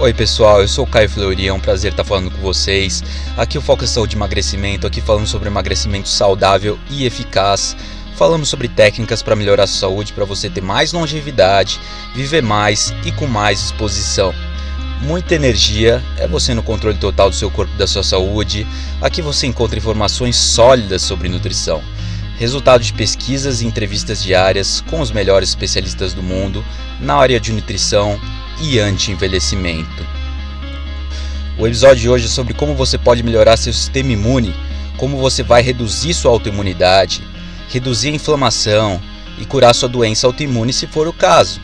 Oi pessoal, eu sou o Caio Fleury, é um prazer estar falando com vocês. Aqui o Foco é Saúde e Emagrecimento, aqui falando sobre emagrecimento saudável e eficaz. Falamos sobre técnicas para melhorar a saúde, para você ter mais longevidade, viver mais e com mais disposição. Muita energia, é você no controle total do seu corpo e da sua saúde. Aqui você encontra informações sólidas sobre nutrição resultado de pesquisas e entrevistas diárias com os melhores especialistas do mundo na área de nutrição, e anti-envelhecimento. O episódio de hoje é sobre como você pode melhorar seu sistema imune, como você vai reduzir sua autoimunidade, reduzir a inflamação e curar sua doença autoimune se for o caso.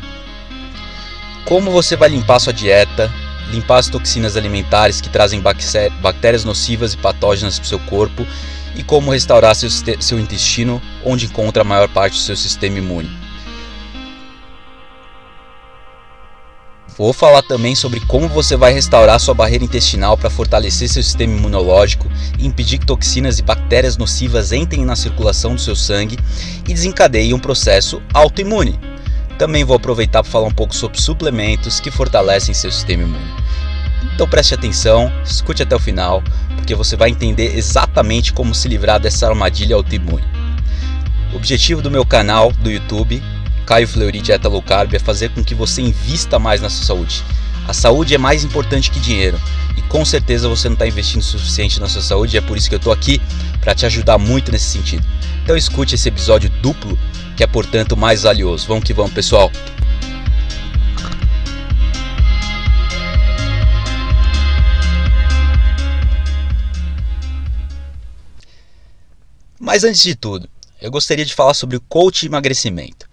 Como você vai limpar sua dieta, limpar as toxinas alimentares que trazem bactérias nocivas e patógenas para o seu corpo e como restaurar seu, seu intestino, onde encontra a maior parte do seu sistema imune. Vou falar também sobre como você vai restaurar sua barreira intestinal para fortalecer seu sistema imunológico, impedir que toxinas e bactérias nocivas entrem na circulação do seu sangue e desencadeiem um processo autoimune. Também vou aproveitar para falar um pouco sobre suplementos que fortalecem seu sistema imune. Então preste atenção, escute até o final, porque você vai entender exatamente como se livrar dessa armadilha autoimune. O objetivo do meu canal do YouTube Caio Fleury Dieta Low Carb é fazer com que você invista mais na sua saúde. A saúde é mais importante que dinheiro e com certeza você não está investindo o suficiente na sua saúde e é por isso que eu estou aqui para te ajudar muito nesse sentido. Então escute esse episódio duplo que é portanto mais valioso. Vamos que vamos, pessoal. Mas antes de tudo, eu gostaria de falar sobre o coach emagrecimento.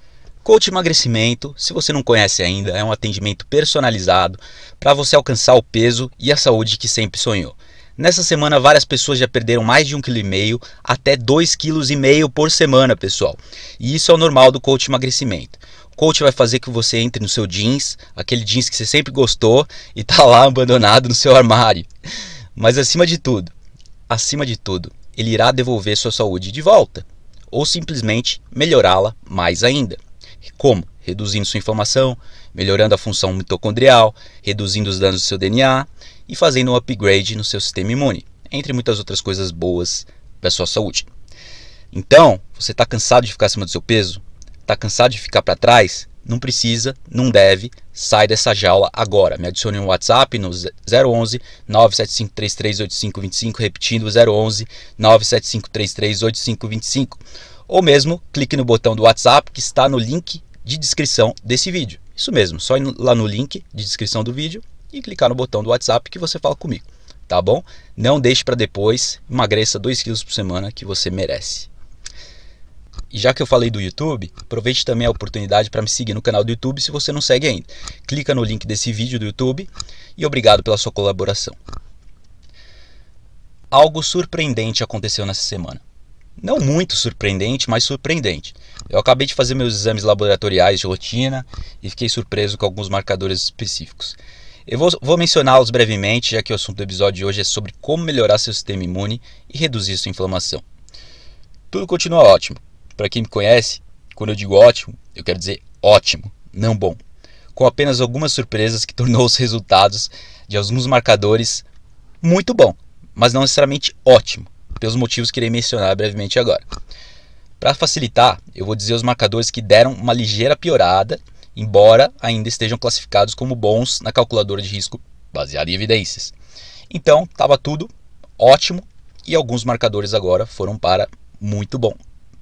Coach Emagrecimento, se você não conhece ainda, é um atendimento personalizado para você alcançar o peso e a saúde que sempre sonhou. Nessa semana, várias pessoas já perderam mais de 1,5 kg até 2,5 kg por semana, pessoal. E isso é o normal do coach emagrecimento. O coach vai fazer que você entre no seu jeans, aquele jeans que você sempre gostou e tá lá abandonado no seu armário. Mas acima de tudo, acima de tudo, ele irá devolver sua saúde de volta ou simplesmente melhorá-la mais ainda. Como? Reduzindo sua inflamação, melhorando a função mitocondrial, reduzindo os danos do seu DNA e fazendo um upgrade no seu sistema imune, entre muitas outras coisas boas para a sua saúde. Então, você está cansado de ficar acima do seu peso? Está cansado de ficar para trás? Não precisa, não deve, sai dessa jaula agora. Me adicione no WhatsApp no 011 975338525, repetindo 011 975338525 ou mesmo clique no botão do WhatsApp que está no link de descrição desse vídeo. Isso mesmo, só ir lá no link de descrição do vídeo e clicar no botão do WhatsApp que você fala comigo, tá bom? Não deixe para depois, emagreça 2 quilos por semana que você merece. E já que eu falei do YouTube, aproveite também a oportunidade para me seguir no canal do YouTube se você não segue ainda. Clica no link desse vídeo do YouTube e obrigado pela sua colaboração. Algo surpreendente aconteceu nessa semana não muito surpreendente, mas surpreendente. Eu acabei de fazer meus exames laboratoriais de rotina e fiquei surpreso com alguns marcadores específicos. Eu vou, vou mencioná-los brevemente, já que o assunto do episódio de hoje é sobre como melhorar seu sistema imune e reduzir sua inflamação. Tudo continua ótimo. Para quem me conhece, quando eu digo ótimo, eu quero dizer ótimo, não bom. Com apenas algumas surpresas que tornou os resultados de alguns marcadores muito bom, mas não necessariamente ótimo pelos motivos que irei mencionar brevemente agora. Para facilitar, eu vou dizer os marcadores que deram uma ligeira piorada, embora ainda estejam classificados como bons na calculadora de risco baseada em evidências. Então, estava tudo ótimo e alguns marcadores agora foram para muito bom,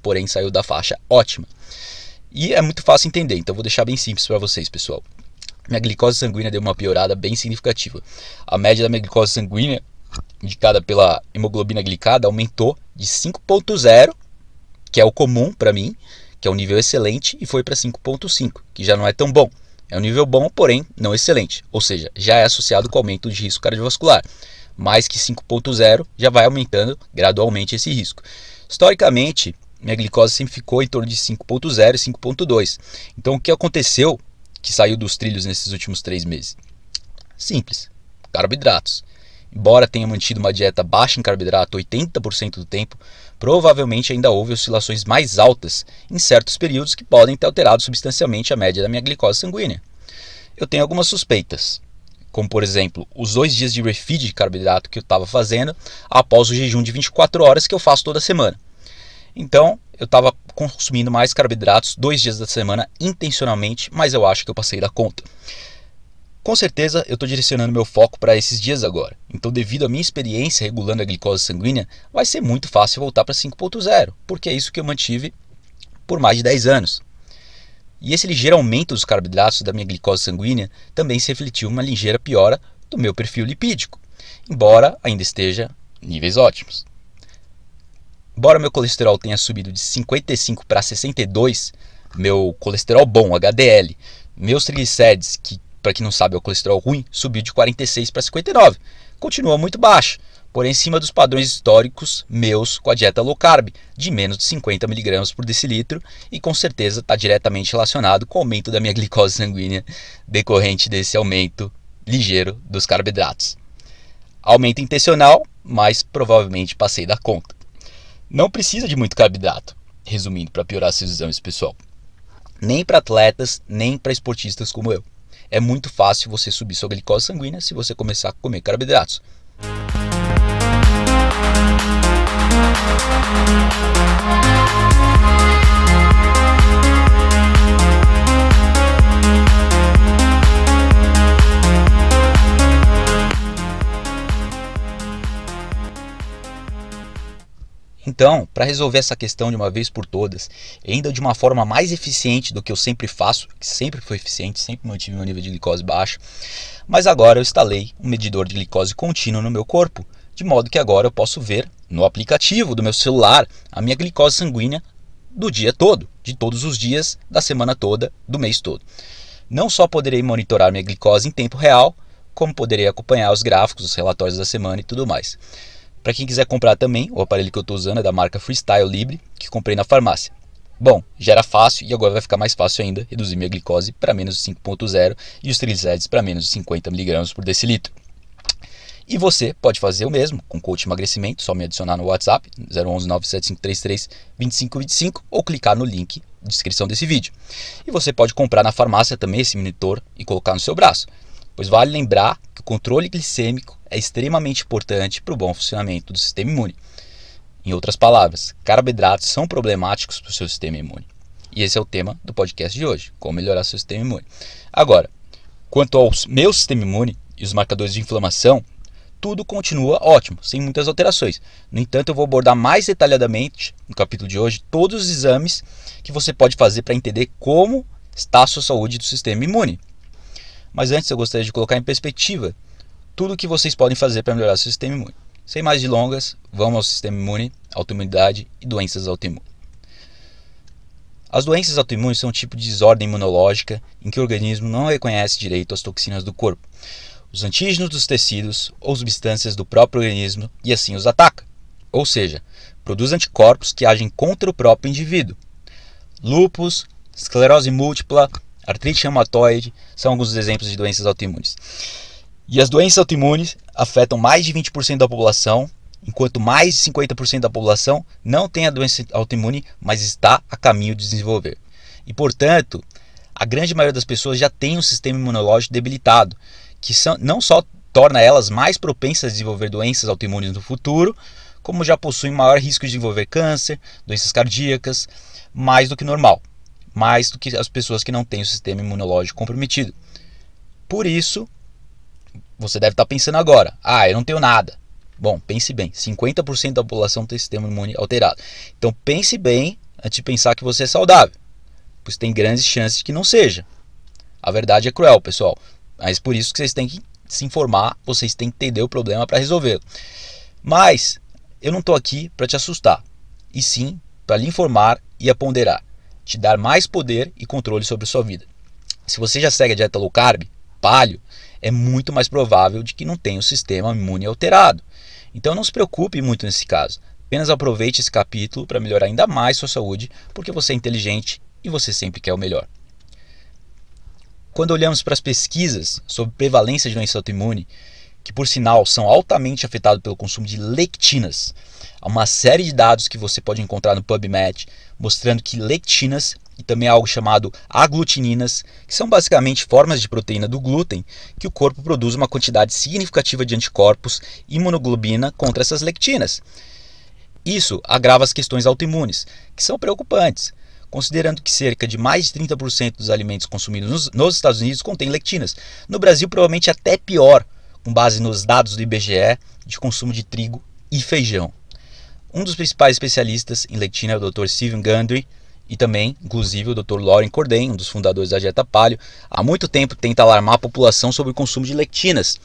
porém saiu da faixa ótima. E é muito fácil entender, então vou deixar bem simples para vocês, pessoal. Minha glicose sanguínea deu uma piorada bem significativa. A média da minha glicose sanguínea indicada pela hemoglobina glicada aumentou de 5.0, que é o comum para mim, que é um nível excelente, e foi para 5.5, que já não é tão bom. É um nível bom, porém não excelente, ou seja, já é associado com aumento de risco cardiovascular. Mais que 5.0 já vai aumentando gradualmente esse risco. Historicamente, minha glicose sempre ficou em torno de 5.0 e 5.2. Então, o que aconteceu que saiu dos trilhos nesses últimos três meses? Simples, carboidratos. Embora tenha mantido uma dieta baixa em carboidrato 80% do tempo, provavelmente ainda houve oscilações mais altas em certos períodos que podem ter alterado substancialmente a média da minha glicose sanguínea. Eu tenho algumas suspeitas, como por exemplo, os dois dias de refeed de carboidrato que eu estava fazendo após o jejum de 24 horas que eu faço toda semana. Então, eu estava consumindo mais carboidratos dois dias da semana intencionalmente, mas eu acho que eu passei da conta. Com certeza, eu estou direcionando meu foco para esses dias agora, então, devido à minha experiência regulando a glicose sanguínea, vai ser muito fácil voltar para 5,0, porque é isso que eu mantive por mais de 10 anos. E esse ligeiro aumento dos carboidratos da minha glicose sanguínea também se refletiu uma ligeira piora do meu perfil lipídico, embora ainda esteja em níveis ótimos. Embora meu colesterol tenha subido de 55 para 62, meu colesterol bom, HDL, meus triglicérides, que para quem não sabe, é o colesterol ruim, subiu de 46 para 59. Continua muito baixo, porém cima dos padrões históricos meus com a dieta low carb, de menos de 50 mg por decilitro, e com certeza está diretamente relacionado com o aumento da minha glicose sanguínea decorrente desse aumento ligeiro dos carboidratos. Aumento intencional, mas provavelmente passei da conta. Não precisa de muito carboidrato, resumindo, para piorar seus exames, pessoal. Nem para atletas, nem para esportistas como eu é muito fácil você subir sua glicose sanguínea se você começar a comer carboidratos. Música Então, para resolver essa questão de uma vez por todas, ainda de uma forma mais eficiente do que eu sempre faço, que sempre foi eficiente, sempre mantive meu nível de glicose baixo, mas agora eu instalei um medidor de glicose contínuo no meu corpo, de modo que agora eu posso ver no aplicativo do meu celular a minha glicose sanguínea do dia todo, de todos os dias, da semana toda, do mês todo. Não só poderei monitorar minha glicose em tempo real, como poderei acompanhar os gráficos, os relatórios da semana e tudo mais. Para quem quiser comprar também, o aparelho que eu estou usando é da marca Freestyle Libre, que comprei na farmácia. Bom, já era fácil e agora vai ficar mais fácil ainda reduzir minha glicose para menos 5.0 e os triglicérides para menos 50 mg por decilitro. E você pode fazer o mesmo com coach emagrecimento, só me adicionar no WhatsApp 011 97533 2525 ou clicar no link na descrição desse vídeo. E você pode comprar na farmácia também esse monitor e colocar no seu braço, pois vale lembrar que o controle glicêmico é extremamente importante para o bom funcionamento do sistema imune. Em outras palavras, carboidratos são problemáticos para o seu sistema imune. E esse é o tema do podcast de hoje: como melhorar seu sistema imune. Agora, quanto ao meu sistema imune e os marcadores de inflamação, tudo continua ótimo, sem muitas alterações. No entanto, eu vou abordar mais detalhadamente no capítulo de hoje todos os exames que você pode fazer para entender como está a sua saúde do sistema imune. Mas antes, eu gostaria de colocar em perspectiva tudo o que vocês podem fazer para melhorar o seu sistema imune. Sem mais delongas, vamos ao sistema imune, autoimunidade e doenças autoimunes. As doenças autoimunes são um tipo de desordem imunológica em que o organismo não reconhece direito as toxinas do corpo, os antígenos dos tecidos ou substâncias do próprio organismo e assim os ataca. Ou seja, produz anticorpos que agem contra o próprio indivíduo. Lúpus, esclerose múltipla, artrite reumatoide são alguns exemplos de doenças autoimunes. E as doenças autoimunes afetam mais de 20% da população, enquanto mais de 50% da população não tem a doença autoimune, mas está a caminho de desenvolver. E portanto, a grande maioria das pessoas já tem um sistema imunológico debilitado, que são, não só torna elas mais propensas a desenvolver doenças autoimunes no futuro, como já possuem maior risco de desenvolver câncer, doenças cardíacas, mais do que normal, mais do que as pessoas que não têm o sistema imunológico comprometido. Por isso, você deve estar tá pensando agora: ah, eu não tenho nada. Bom, pense bem: 50% da população tem sistema imune alterado. Então pense bem antes de pensar que você é saudável, pois tem grandes chances de que não seja. A verdade é cruel, pessoal, mas por isso que vocês têm que se informar, vocês têm que entender o problema para resolvê-lo. Mas eu não estou aqui para te assustar, e sim para lhe informar e a ponderar, te dar mais poder e controle sobre a sua vida. Se você já segue a dieta low carb, palio, é muito mais provável de que não tenha o sistema imune alterado. Então não se preocupe muito nesse caso. Apenas aproveite esse capítulo para melhorar ainda mais sua saúde, porque você é inteligente e você sempre quer o melhor. Quando olhamos para as pesquisas sobre prevalência de doença autoimune, que por sinal são altamente afetadas pelo consumo de lectinas. Há uma série de dados que você pode encontrar no PubMed mostrando que lectinas e também algo chamado aglutininas, que são basicamente formas de proteína do glúten que o corpo produz uma quantidade significativa de anticorpos e imunoglobina contra essas lectinas. Isso agrava as questões autoimunes, que são preocupantes, considerando que cerca de mais de 30% dos alimentos consumidos nos, nos Estados Unidos contém lectinas. No Brasil, provavelmente até pior, com base nos dados do IBGE de consumo de trigo e feijão. Um dos principais especialistas em lectina é o Dr. Steven Gundry, e também, inclusive, o Dr. Lauren Corden, um dos fundadores da dieta Palio, há muito tempo tenta alarmar a população sobre o consumo de lectinas.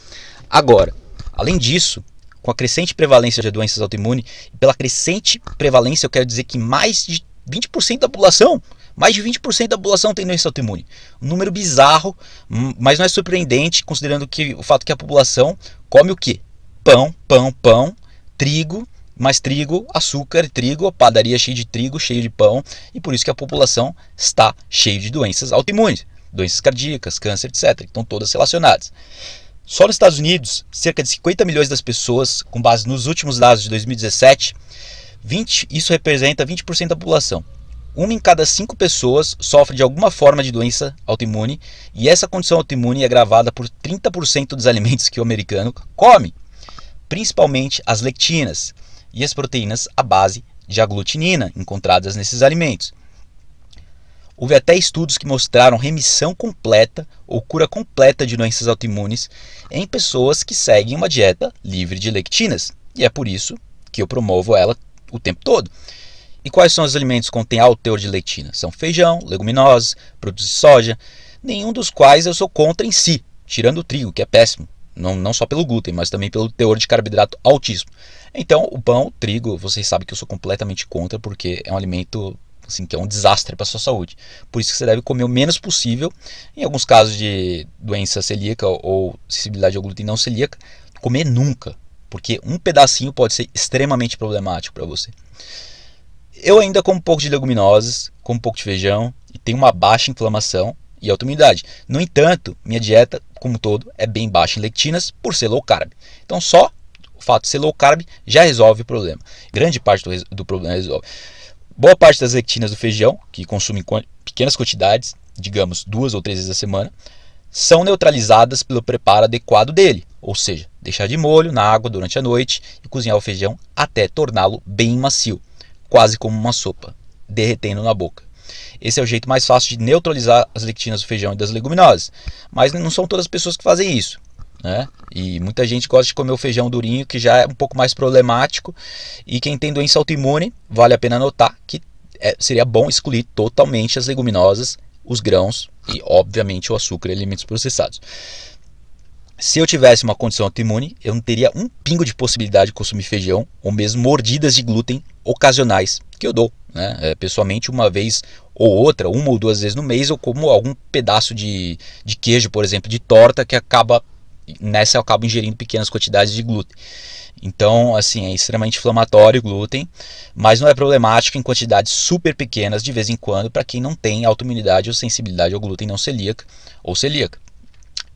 Agora, além disso, com a crescente prevalência de doenças autoimunes, e pela crescente prevalência eu quero dizer que mais de 20% da população, mais de 20% da população tem doença autoimune. Um número bizarro, hum, mas não é surpreendente considerando que o fato que a população come o que? Pão, pão, pão, trigo, mais trigo, açúcar, trigo, padaria cheia de trigo, cheia de pão, e por isso que a população está cheia de doenças autoimunes, doenças cardíacas, câncer, etc. Que estão todas relacionadas. Só nos Estados Unidos, cerca de 50 milhões das pessoas, com base nos últimos dados de 2017, 20, isso representa 20% da população. Uma em cada cinco pessoas sofre de alguma forma de doença autoimune e essa condição autoimune é agravada por 30% dos alimentos que o americano come, principalmente as lectinas, e as proteínas à base de aglutinina encontradas nesses alimentos. Houve até estudos que mostraram remissão completa ou cura completa de doenças autoimunes em pessoas que seguem uma dieta livre de lectinas. E é por isso que eu promovo ela o tempo todo. E quais são os alimentos que contêm alto teor de lectina? São feijão, leguminosas, produtos de soja, nenhum dos quais eu sou contra em si, tirando o trigo, que é péssimo, não, não só pelo glúten, mas também pelo teor de carboidrato altíssimo. Então, o pão, o trigo, vocês sabem que eu sou completamente contra porque é um alimento assim, que é um desastre para a sua saúde. Por isso que você deve comer o menos possível. Em alguns casos de doença celíaca ou sensibilidade ao glúten não celíaca, comer nunca, porque um pedacinho pode ser extremamente problemático para você. Eu ainda como um pouco de leguminosas, como um pouco de feijão e tenho uma baixa inflamação e autoimunidade. No entanto, minha dieta, como um todo, é bem baixa em lectinas por ser low carb. Então, só fato, ser low carb já resolve o problema. Grande parte do, do problema resolve. Boa parte das lectinas do feijão, que consumem pequenas quantidades, digamos duas ou três vezes a semana, são neutralizadas pelo preparo adequado dele, ou seja, deixar de molho na água durante a noite e cozinhar o feijão até torná-lo bem macio, quase como uma sopa, derretendo na boca. Esse é o jeito mais fácil de neutralizar as lectinas do feijão e das leguminosas, mas não são todas as pessoas que fazem isso né? E muita gente gosta de comer o feijão durinho, que já é um pouco mais problemático. E quem tem doença autoimune, vale a pena notar que é, seria bom excluir totalmente as leguminosas, os grãos e, obviamente, o açúcar e alimentos processados. Se eu tivesse uma condição autoimune, eu não teria um pingo de possibilidade de consumir feijão ou mesmo mordidas de glúten ocasionais que eu dou. Né? É, pessoalmente, uma vez ou outra, uma ou duas vezes no mês, eu como algum pedaço de, de queijo, por exemplo, de torta, que acaba nessa eu acabo ingerindo pequenas quantidades de glúten. Então, assim, é extremamente inflamatório o glúten, mas não é problemático em quantidades super pequenas de vez em quando para quem não tem autoimunidade ou sensibilidade ao glúten não celíaca ou celíaca.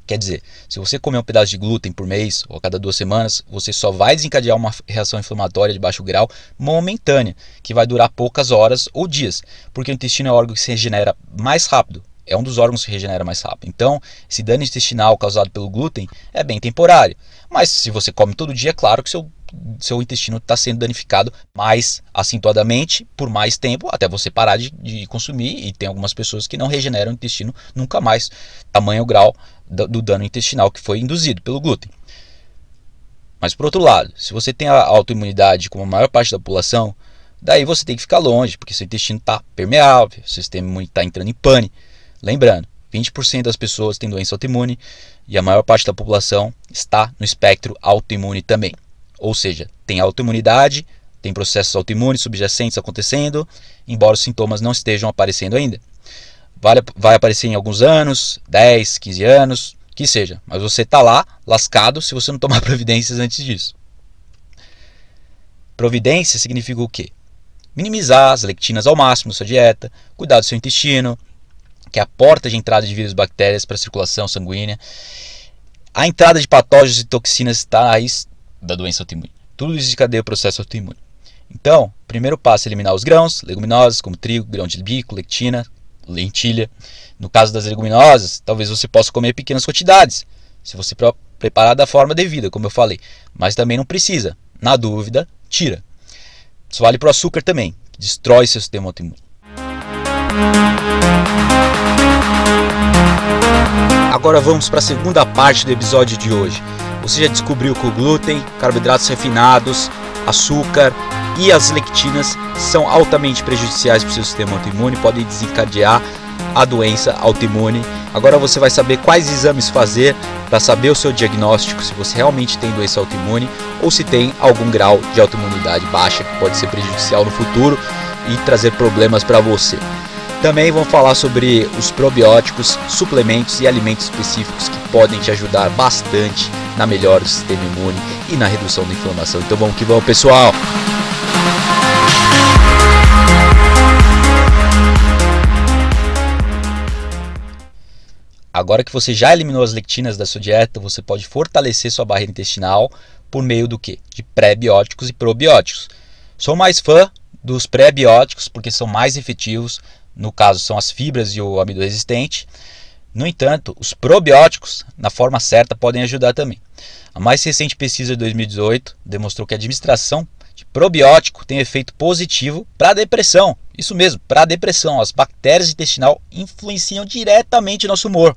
Quer dizer, se você comer um pedaço de glúten por mês ou a cada duas semanas, você só vai desencadear uma reação inflamatória de baixo grau momentânea, que vai durar poucas horas ou dias, porque o intestino é o órgão que se regenera mais rápido, é um dos órgãos que regenera mais rápido. Então, esse dano intestinal causado pelo glúten é bem temporário. Mas se você come todo dia, é claro que seu, seu intestino está sendo danificado mais acentuadamente, por mais tempo, até você parar de, de, consumir. E tem algumas pessoas que não regeneram o intestino nunca mais, tamanho grau do, do dano intestinal que foi induzido pelo glúten. Mas por outro lado, se você tem a autoimunidade como a maior parte da população, daí você tem que ficar longe, porque seu intestino está permeável, o sistema imune está entrando em pânico. Lembrando, 20% das pessoas têm doença autoimune e a maior parte da população está no espectro autoimune também. Ou seja, tem autoimunidade, tem processos autoimunes subjacentes acontecendo, embora os sintomas não estejam aparecendo ainda. Vai, vai aparecer em alguns anos, 10, 15 anos, que seja, mas você está lá lascado se você não tomar providências antes disso. Providência significa o quê? Minimizar as lectinas ao máximo da sua dieta, cuidar do seu intestino, que é a porta de entrada de vírus e bactérias para a circulação sanguínea. A entrada de patógenos e toxinas está na raiz da doença autoimune. Tudo isso cadeia o processo autoimune. Então, primeiro passo é eliminar os grãos, leguminosas, como trigo, grão de bico, lectina, lentilha. No caso das leguminosas, talvez você possa comer pequenas quantidades, se você preparar da forma devida, como eu falei. Mas também não precisa. Na dúvida, tira. Isso vale para o açúcar também, que destrói seu sistema autoimune. Agora vamos para a segunda parte do episódio de hoje. Você já descobriu que o glúten, carboidratos refinados, açúcar e as lectinas são altamente prejudiciais para o seu sistema autoimune, podem desencadear a doença autoimune. Agora você vai saber quais exames fazer para saber o seu diagnóstico se você realmente tem doença autoimune ou se tem algum grau de autoimunidade baixa que pode ser prejudicial no futuro e trazer problemas para você. Também vamos falar sobre os probióticos, suplementos e alimentos específicos que podem te ajudar bastante na melhora do sistema imune e na redução da inflamação. Então vamos que vamos, pessoal! Agora que você já eliminou as lectinas da sua dieta, você pode fortalecer sua barreira intestinal por meio do que? De pré-bióticos e probióticos. Sou mais fã dos pré-bióticos porque são mais efetivos, no caso são as fibras e o amido resistente. No entanto, os probióticos, na forma certa, podem ajudar também. A mais recente pesquisa de 2018 demonstrou que a administração de probiótico tem efeito positivo para a depressão. Isso mesmo, para a depressão. As bactérias intestinal influenciam diretamente o nosso humor.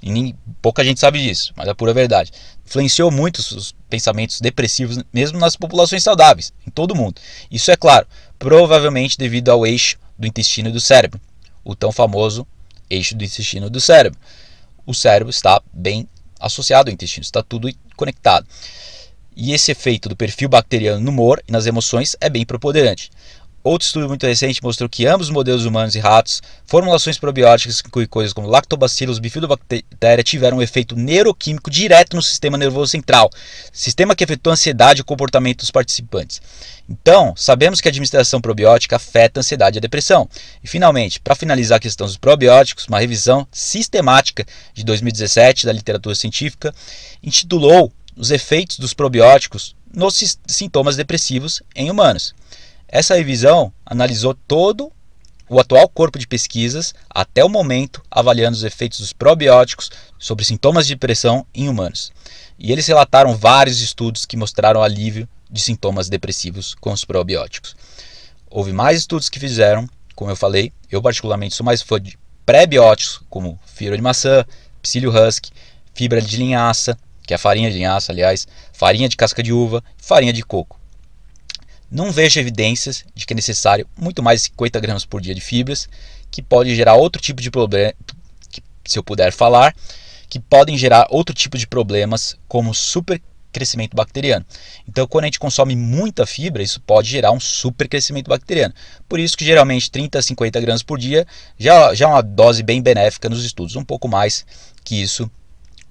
E nem, pouca gente sabe disso, mas é pura verdade. Influenciou muito os pensamentos depressivos, mesmo nas populações saudáveis, em todo o mundo. Isso é claro, provavelmente devido ao eixo do intestino e do cérebro, o tão famoso eixo do intestino e do cérebro. O cérebro está bem associado ao intestino, está tudo conectado. E esse efeito do perfil bacteriano no humor e nas emoções é bem preponderante. Outro estudo muito recente mostrou que ambos os modelos humanos e ratos, formulações probióticas que incluem coisas como lactobacilos, bifidobactéria, tiveram um efeito neuroquímico direto no sistema nervoso central, sistema que afetou a ansiedade e o comportamento dos participantes. Então, sabemos que a administração probiótica afeta a ansiedade e a depressão. E finalmente, para finalizar a questão dos probióticos, uma revisão sistemática de 2017 da literatura científica intitulou os efeitos dos probióticos nos sintomas depressivos em humanos. Essa revisão analisou todo o atual corpo de pesquisas até o momento, avaliando os efeitos dos probióticos sobre sintomas de depressão em humanos. E eles relataram vários estudos que mostraram alívio de sintomas depressivos com os probióticos. Houve mais estudos que fizeram, como eu falei, eu particularmente sou mais fã de pré-bióticos, como fibra de maçã, psyllium husk, fibra de linhaça, que é farinha de linhaça, aliás, farinha de casca de uva, farinha de coco. Não vejo evidências de que é necessário muito mais de 50 gramas por dia de fibras, que pode gerar outro tipo de problema, se eu puder falar, que podem gerar outro tipo de problemas, como supercrescimento bacteriano. Então, quando a gente consome muita fibra, isso pode gerar um supercrescimento bacteriano. Por isso que geralmente 30 a 50 gramas por dia já, já é uma dose bem benéfica nos estudos, um pouco mais que isso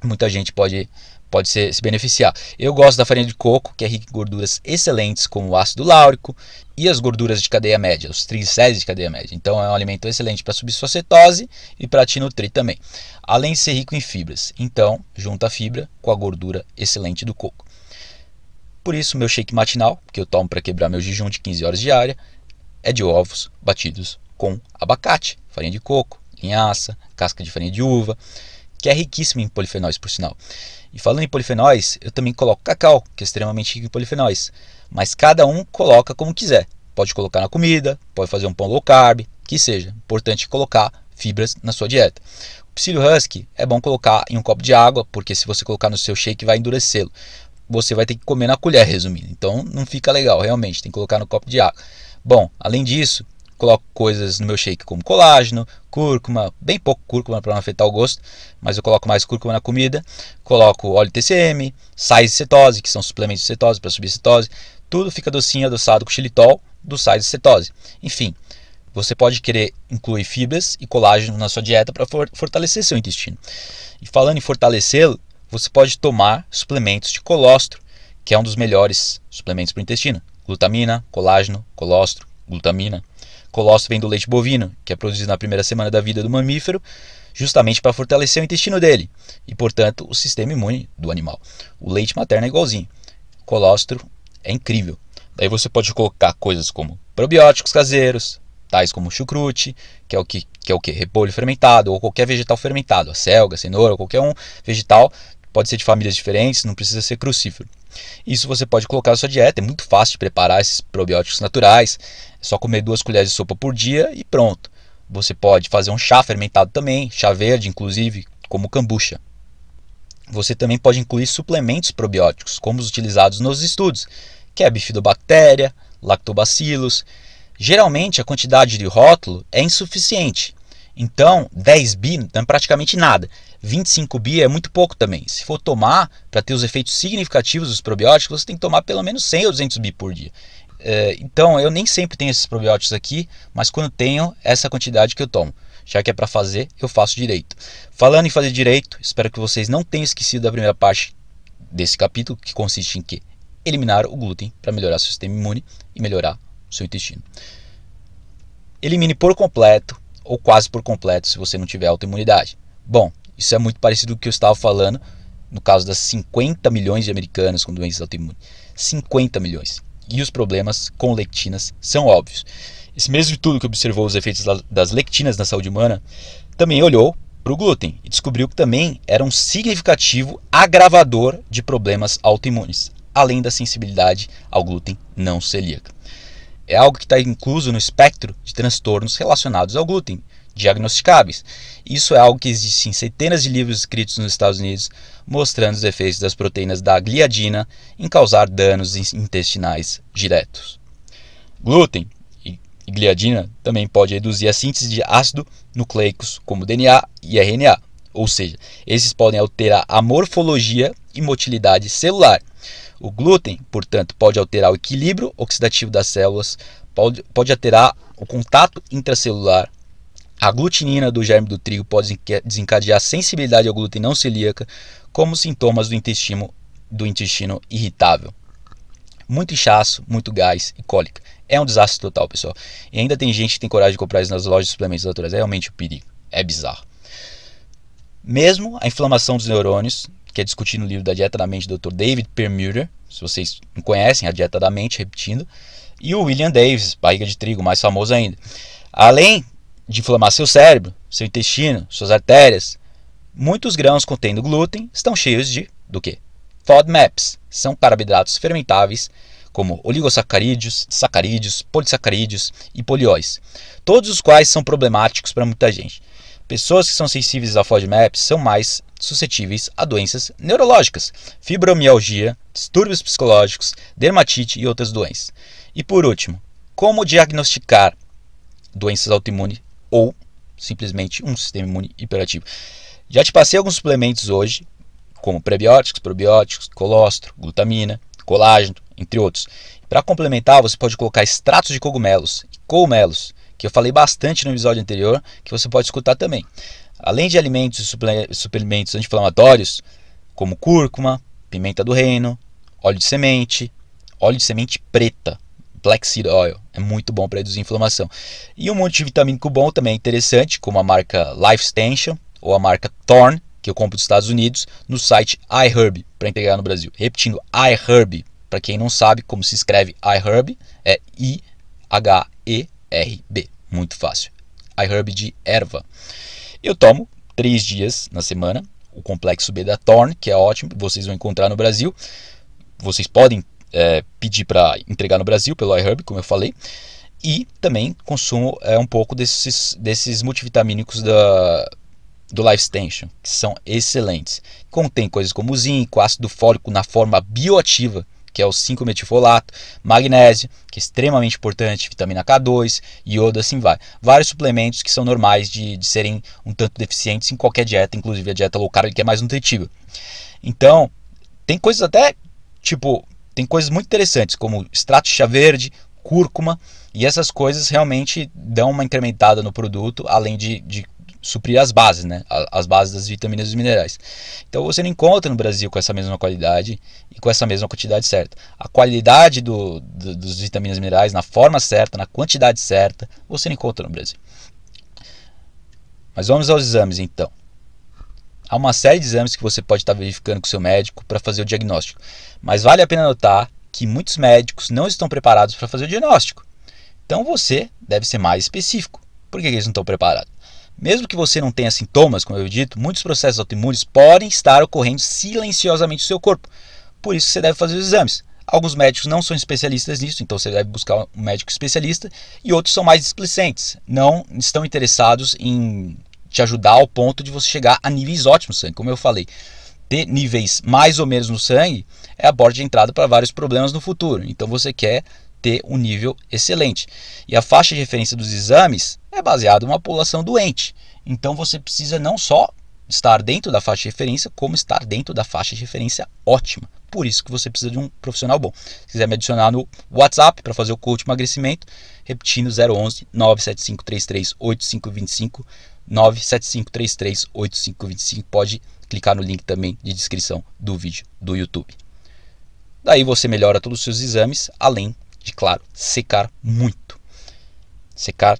muita gente pode pode ser, se beneficiar. Eu gosto da farinha de coco, que é rica em gorduras excelentes, como o ácido láurico e as gorduras de cadeia média, os triglicérides de cadeia média. Então é um alimento excelente para subir sua cetose e para te nutrir também. Além de ser rico em fibras. Então, junta a fibra com a gordura excelente do coco. Por isso, meu shake matinal, que eu tomo para quebrar meu jejum de 15 horas diária, é de ovos batidos com abacate, farinha de coco, linhaça, casca de farinha de uva que é riquíssima em polifenóis, por sinal. E falando em polifenóis, eu também coloco cacau, que é extremamente rico em polifenóis. Mas cada um coloca como quiser. Pode colocar na comida, pode fazer um pão low carb, que seja. Importante colocar fibras na sua dieta. O psyllium husky é bom colocar em um copo de água, porque se você colocar no seu shake vai endurecê-lo. Você vai ter que comer na colher, resumindo. Então não fica legal, realmente, tem que colocar no copo de água. Bom, além disso, coloco coisas no meu shake como colágeno, cúrcuma, bem pouco cúrcuma para não afetar o gosto, mas eu coloco mais cúrcuma na comida, coloco óleo TCM, sais de cetose, que são suplementos de cetose para subir cetose, tudo fica docinho adoçado com xilitol dos sais de cetose. Enfim, você pode querer incluir fibras e colágeno na sua dieta para for fortalecer seu intestino. E falando em fortalecê-lo, você pode tomar suplementos de colostro, que é um dos melhores suplementos para o intestino. Glutamina, colágeno, colostro, glutamina. Colosso vem do leite bovino, que é produzido na primeira semana da vida do mamífero, justamente para fortalecer o intestino dele e, portanto, o sistema imune do animal. O leite materno é igualzinho. Colostro é incrível. Daí você pode colocar coisas como probióticos caseiros, tais como chucrute, que é o que, que é o que repolho fermentado ou qualquer vegetal fermentado, a selga, a cenoura, qualquer um vegetal, pode ser de famílias diferentes, não precisa ser crucífero. Isso você pode colocar na sua dieta, é muito fácil de preparar esses probióticos naturais, é só comer duas colheres de sopa por dia e pronto. Você pode fazer um chá fermentado também, chá verde, inclusive, como kombucha. Você também pode incluir suplementos probióticos, como os utilizados nos estudos, que é bifidobactéria, lactobacilos. Geralmente a quantidade de rótulo é insuficiente, então, 10 bi não é praticamente nada. 25 bi é muito pouco também. Se for tomar, para ter os efeitos significativos dos probióticos, você tem que tomar pelo menos 100 ou 200 bi por dia. É, então, eu nem sempre tenho esses probióticos aqui, mas quando tenho, essa quantidade que eu tomo. Já que é para fazer, eu faço direito. Falando em fazer direito, espero que vocês não tenham esquecido da primeira parte desse capítulo, que consiste em que? Eliminar o glúten para melhorar seu sistema imune e melhorar o seu intestino. Elimine por completo ou quase por completo se você não tiver autoimunidade. Bom, isso é muito parecido com o que eu estava falando no caso das 50 milhões de americanos com doenças autoimunes. 50 milhões. E os problemas com lectinas são óbvios. Esse mesmo estudo que observou os efeitos das lectinas na saúde humana também olhou para o glúten e descobriu que também era um significativo agravador de problemas autoimunes, além da sensibilidade ao glúten não celíaco é algo que está incluso no espectro de transtornos relacionados ao glúten, diagnosticáveis. Isso é algo que existe em centenas de livros escritos nos Estados Unidos, mostrando os efeitos das proteínas da gliadina em causar danos intestinais diretos. Glúten e gliadina também pode reduzir a síntese de ácido nucleicos como DNA e RNA, ou seja, esses podem alterar a morfologia e motilidade celular, o glúten, portanto, pode alterar o equilíbrio oxidativo das células, pode, pode alterar o contato intracelular. A glutinina do germe do trigo pode desencadear sensibilidade ao glúten não celíaca, como sintomas do intestino, do intestino irritável. Muito inchaço, muito gás e cólica. É um desastre total, pessoal. E ainda tem gente que tem coragem de comprar isso nas lojas de suplementos naturais. É realmente um perigo. É bizarro. Mesmo a inflamação dos neurônios que é discutido no livro da Dieta da Mente do Dr. David Permuter, se vocês não conhecem a Dieta da Mente, repetindo, e o William Davis, barriga de trigo, mais famoso ainda. Além de inflamar seu cérebro, seu intestino, suas artérias, muitos grãos contendo glúten estão cheios de do que? FODMAPs, são carboidratos fermentáveis como oligossacarídeos, sacarídeos, polissacarídeos e polióis, todos os quais são problemáticos para muita gente. Pessoas que são sensíveis a FODMAPs são mais suscetíveis a doenças neurológicas, fibromialgia, distúrbios psicológicos, dermatite e outras doenças. E por último, como diagnosticar doenças autoimunes ou simplesmente um sistema imune hiperativo? Já te passei alguns suplementos hoje, como prebióticos, probióticos, colostro, glutamina, colágeno, entre outros. Para complementar, você pode colocar extratos de cogumelos e cogumelos, que eu falei bastante no episódio anterior, que você pode escutar também. Além de alimentos e suplementos anti-inflamatórios, como cúrcuma, pimenta do reino, óleo de semente, óleo de semente preta, black seed oil, é muito bom para reduzir a inflamação. E um monte de multivitamínico bom também é interessante, como a marca Life Extension ou a marca Thorn, que eu compro dos Estados Unidos, no site iHerb, para entregar no Brasil. Repetindo, iHerb, para quem não sabe como se escreve iHerb, é I-H-E-R-B, muito fácil. iHerb de erva. Eu tomo três dias na semana o complexo B da Thorne, que é ótimo, vocês vão encontrar no Brasil. Vocês podem é, pedir para entregar no Brasil pelo iHerb, como eu falei. E também consumo é, um pouco desses, desses multivitamínicos da, do Life Extension, que são excelentes. Contém coisas como zinco, ácido fólico na forma bioativa, que é o 5-metifolato, magnésio, que é extremamente importante, vitamina K2, iodo, assim vai. Vários suplementos que são normais de, de serem um tanto deficientes em qualquer dieta, inclusive a dieta low carb, que é mais nutritiva. Então, tem coisas até, tipo, tem coisas muito interessantes, como extrato de chá verde, cúrcuma, e essas coisas realmente dão uma incrementada no produto, além de, de suprir as bases, né? As bases das vitaminas e dos minerais. Então você não encontra no Brasil com essa mesma qualidade e com essa mesma quantidade certa. A qualidade do, do dos vitaminas e minerais na forma certa, na quantidade certa, você não encontra no Brasil. Mas vamos aos exames então. Há uma série de exames que você pode estar verificando com seu médico para fazer o diagnóstico. Mas vale a pena notar que muitos médicos não estão preparados para fazer o diagnóstico. Então você deve ser mais específico. Por que eles não estão preparados? Mesmo que você não tenha sintomas, como eu dito, muitos processos autoimunes podem estar ocorrendo silenciosamente no seu corpo. Por isso você deve fazer os exames. Alguns médicos não são especialistas nisso, então você deve buscar um médico especialista, e outros são mais displicentes, não estão interessados em te ajudar ao ponto de você chegar a níveis ótimos sangue, como eu falei. Ter níveis mais ou menos no sangue é a porta de entrada para vários problemas no futuro. Então você quer ter um nível excelente. E a faixa de referência dos exames é baseada em uma população doente. Então você precisa não só estar dentro da faixa de referência, como estar dentro da faixa de referência ótima. Por isso que você precisa de um profissional bom. Se quiser me adicionar no WhatsApp para fazer o coach emagrecimento, repetindo 011 975 33 8525 97533 8525. Pode clicar no link também de descrição do vídeo do YouTube. Daí você melhora todos os seus exames, além de, claro, secar muito. Secar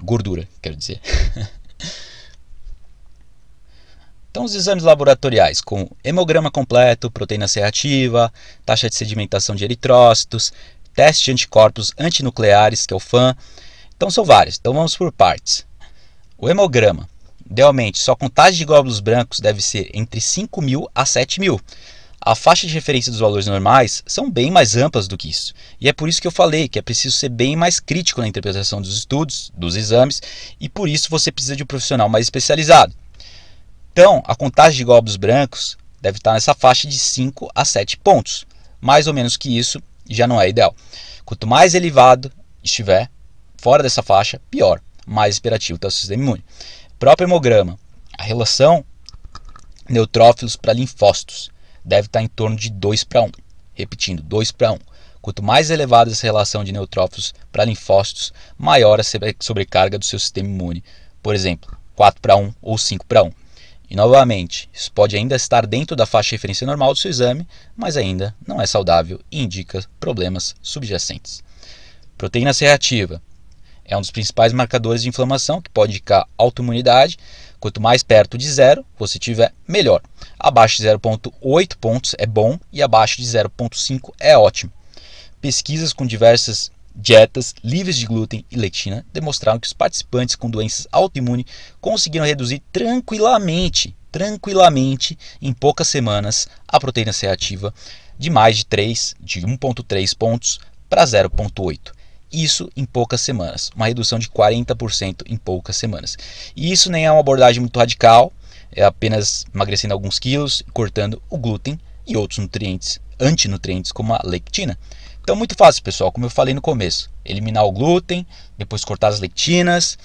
gordura, quero dizer. Então, os exames laboratoriais com hemograma completo, proteína serrativa, taxa de sedimentação de eritrócitos, teste de anticorpos antinucleares, que é o FAN. Então, são vários. Então, vamos por partes. O hemograma. Idealmente, só a contagem de glóbulos brancos deve ser entre 5 mil a 7 mil. A faixa de referência dos valores normais são bem mais amplas do que isso. E é por isso que eu falei que é preciso ser bem mais crítico na interpretação dos estudos, dos exames, e por isso você precisa de um profissional mais especializado. Então, a contagem de glóbulos brancos deve estar nessa faixa de 5 a 7 pontos. Mais ou menos que isso já não é ideal. Quanto mais elevado estiver fora dessa faixa, pior, mais esperativo está o sistema imune. Próprio hemograma, a relação neutrófilos para linfócitos deve estar tá em torno de 2 para 1. Repetindo, 2 para 1. Quanto mais elevada essa relação de neutrófilos para linfócitos, maior a sobrecarga do seu sistema imune. Por exemplo, 4 para 1 ou 5 para 1. E novamente, isso pode ainda estar dentro da faixa de referência normal do seu exame, mas ainda não é saudável e indica problemas subjacentes. Proteína C reativa é um dos principais marcadores de inflamação que pode indicar autoimunidade, Quanto mais perto de zero você tiver, melhor. Abaixo de 0,8 pontos é bom e abaixo de 0,5 é ótimo. Pesquisas com diversas dietas livres de glúten e leitina demonstraram que os participantes com doenças autoimunes conseguiram reduzir tranquilamente, tranquilamente, em poucas semanas, a proteína C ativa de mais de 3, de 1.3 pontos para 0.8. Isso em poucas semanas, uma redução de 40% em poucas semanas. E isso nem é uma abordagem muito radical, é apenas emagrecendo alguns quilos, cortando o glúten e outros nutrientes, antinutrientes como a lectina. Então, muito fácil, pessoal, como eu falei no começo: eliminar o glúten, depois cortar as lectinas,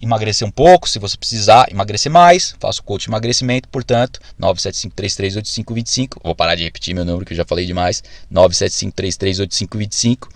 emagrecer um pouco, se você precisar emagrecer mais, faço coach emagrecimento, portanto, 975338525. Vou parar de repetir meu número que eu já falei demais. 975338525.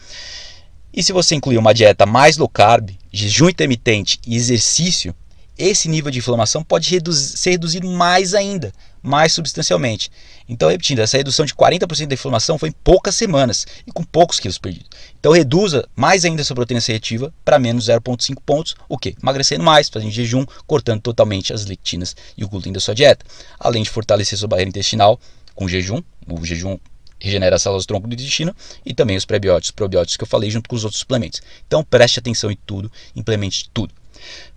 E se você incluir uma dieta mais low carb, jejum intermitente e exercício, esse nível de inflamação pode reduzir, ser reduzido mais ainda, mais substancialmente. Então, repetindo, essa redução de 40% da inflamação foi em poucas semanas e com poucos quilos perdidos. Então, reduza mais ainda sua proteína seletiva para menos 0,5 pontos, o que? Emagrecendo mais, fazendo jejum, cortando totalmente as lectinas e o glúten da sua dieta. Além de fortalecer sua barreira intestinal com jejum, o jejum regenera células do tronco do intestino e também os prebióticos, probióticos que eu falei junto com os outros suplementos. Então preste atenção em tudo, implemente tudo.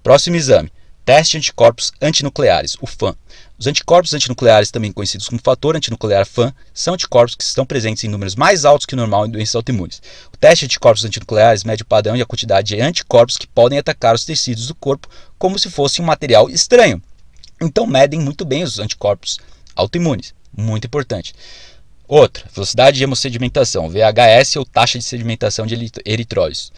Próximo exame, teste de anticorpos antinucleares, o FAN. Os anticorpos antinucleares, também conhecidos como fator antinuclear FAN, são anticorpos que estão presentes em números mais altos que o normal em doenças autoimunes. O teste de anticorpos antinucleares mede o padrão e a quantidade de anticorpos que podem atacar os tecidos do corpo como se fosse um material estranho. Então medem muito bem os anticorpos autoimunes, muito importante. Outra, velocidade de hemossedimentação, VHS ou taxa de sedimentação de eritrócitos.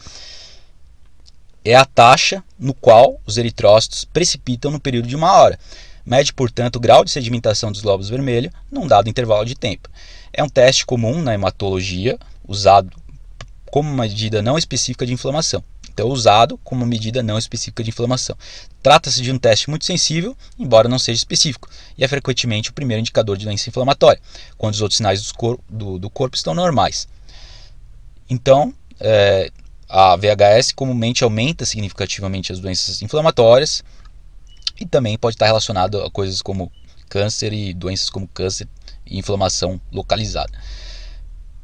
É a taxa no qual os eritrócitos precipitam no período de uma hora. Mede, portanto, o grau de sedimentação dos glóbulos vermelhos num dado intervalo de tempo. É um teste comum na hematologia, usado como medida não específica de inflamação. Então, é usado como medida não específica de inflamação. Trata-se de um teste muito sensível, embora não seja específico, e é frequentemente o primeiro indicador de doença inflamatória, quando os outros sinais do corpo, do, do corpo estão normais. Então, é, a VHS comumente aumenta significativamente as doenças inflamatórias e também pode estar relacionado a coisas como câncer e doenças como câncer e inflamação localizada.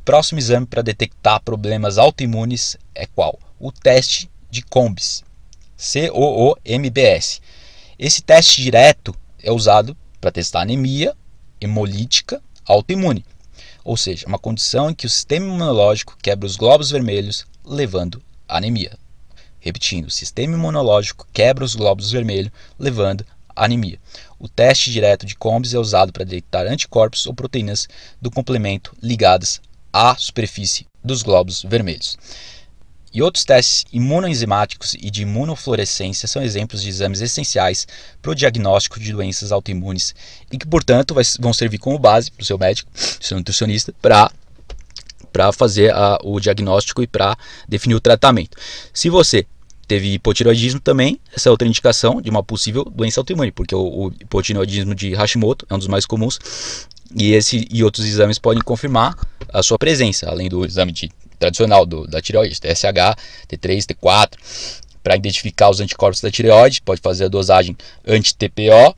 Próximo exame para detectar problemas autoimunes é qual? o teste de COMBS, C-O-O-M-B-S. Esse teste direto é usado para testar anemia hemolítica autoimune, ou seja, uma condição em que o sistema imunológico quebra os glóbulos vermelhos, levando à anemia. Repetindo, o sistema imunológico quebra os glóbulos vermelhos, levando à anemia. O teste direto de COMBS é usado para detectar anticorpos ou proteínas do complemento ligadas à superfície dos glóbulos vermelhos. E outros testes imunoenzimáticos e de imunofluorescência são exemplos de exames essenciais para o diagnóstico de doenças autoimunes e que, portanto, vai, vão servir como base para o seu médico, seu nutricionista, para para fazer a, o diagnóstico e para definir o tratamento. Se você teve hipotiroidismo também, essa é outra indicação de uma possível doença autoimune, porque o, o hipotiroidismo de Hashimoto é um dos mais comuns e esse e outros exames podem confirmar a sua presença, além do exame de tradicional do, da tireoide, TSH, T3, T4, para identificar os anticorpos da tireoide, pode fazer a dosagem anti-TPO,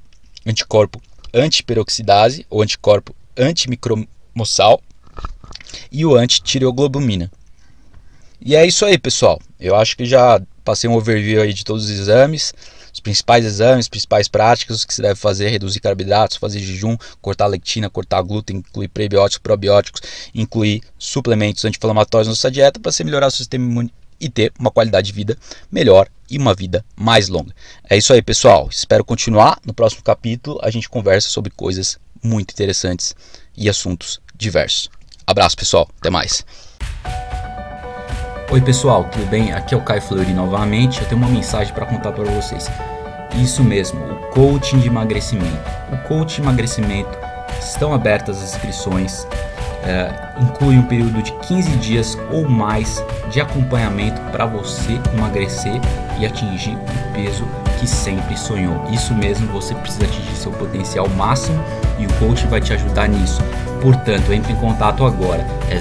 anticorpo antiperoxidase ou anticorpo antimicromossal e o anti-tireoglobulina. E é isso aí, pessoal. Eu acho que já passei um overview aí de todos os exames. Os principais exames, principais práticas que se deve fazer reduzir carboidratos, fazer jejum, cortar lectina, cortar glúten, incluir prebióticos, probióticos, incluir suplementos anti-inflamatórios na sua dieta para você melhorar o seu sistema imune e ter uma qualidade de vida melhor e uma vida mais longa. É isso aí, pessoal. Espero continuar. No próximo capítulo, a gente conversa sobre coisas muito interessantes e assuntos diversos. Abraço, pessoal. Até mais. Oi pessoal, tudo bem? Aqui é o Caio Fleury novamente. Eu tenho uma mensagem para contar para vocês. Isso mesmo, o coaching de emagrecimento. O coaching de emagrecimento estão abertas as inscrições. É, inclui um período de 15 dias ou mais de acompanhamento para você emagrecer e atingir o peso que sempre sonhou. Isso mesmo, você precisa atingir seu potencial máximo e o coaching vai te ajudar nisso. Portanto, entre em contato agora. É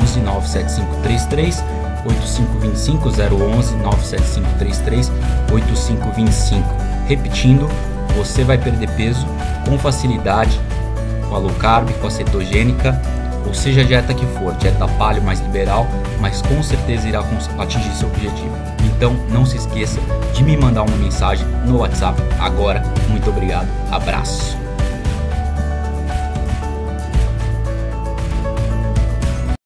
011 97533 8525 011 97533 8525. Repetindo, você vai perder peso com facilidade com a low carb, com a cetogênica, ou seja a dieta que for, dieta palio mais liberal, mas com certeza irá atingir seu objetivo. Então não se esqueça de me mandar uma mensagem no WhatsApp agora. Muito obrigado, abraço!